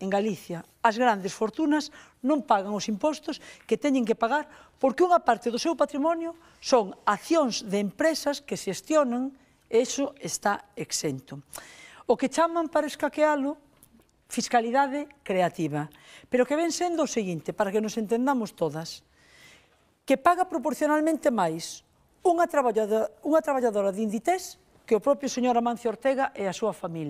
en Galicia as grandes fortunas non pagan os impostos que teñen que pagar porque unha parte do seu patrimonio son accións de empresas que se estionan e iso está exento. O que chaman para escaquealo fiscalidade creativa, pero que ven sendo o seguinte, para que nos entendamos todas, que paga proporcionalmente máis unha traballadora, unha traballadora de Inditex que o propio señor Amancio Ortega e a súa familia.